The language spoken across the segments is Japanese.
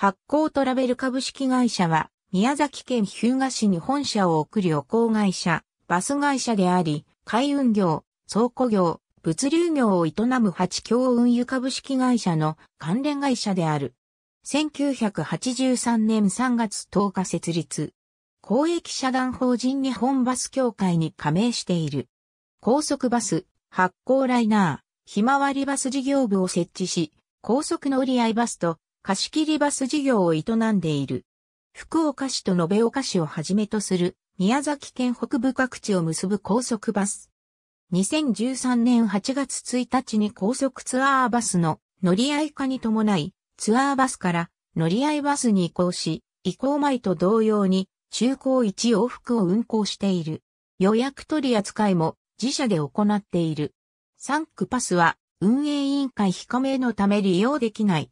発行トラベル株式会社は、宮崎県日向市に本社を置く旅行会社、バス会社であり、海運業、倉庫業、物流業を営む八京運輸株式会社の関連会社である。1983年3月10日設立。公益社団法人日本バス協会に加盟している。高速バス、発行ライナー、ひまわりバス事業部を設置し、高速乗り合いバスと貸切バス事業を営んでいる。福岡市と延岡市をはじめとする宮崎県北部各地を結ぶ高速バス。2013年8月1日に高速ツアーバスの乗り合い化に伴い、ツアーバスから乗り合いバスに移行し、移行前と同様に中高一往復を運行している。予約取り扱いも自社で行っている。3区パスは運営委員会非加盟のため利用できない。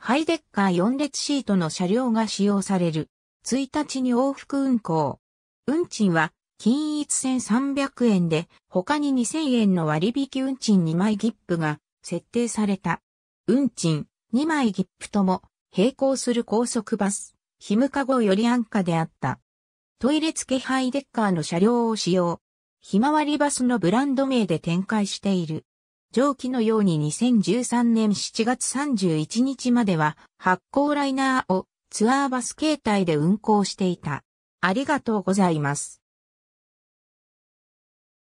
ハイデッカー4列シートの車両が使用される。1日に往復運行。運賃は、均一線300円で、他に2000円の割引運賃2枚ギップが設定された。運賃2枚ギップとも、並行する高速バス、ヒムカゴより安価であった。トイレ付けハイデッカーの車両を使用。ひまわりバスのブランド名で展開している。上記のように2013年7月31日までは発行ライナーをツアーバス形態で運行していた。ありがとうございます。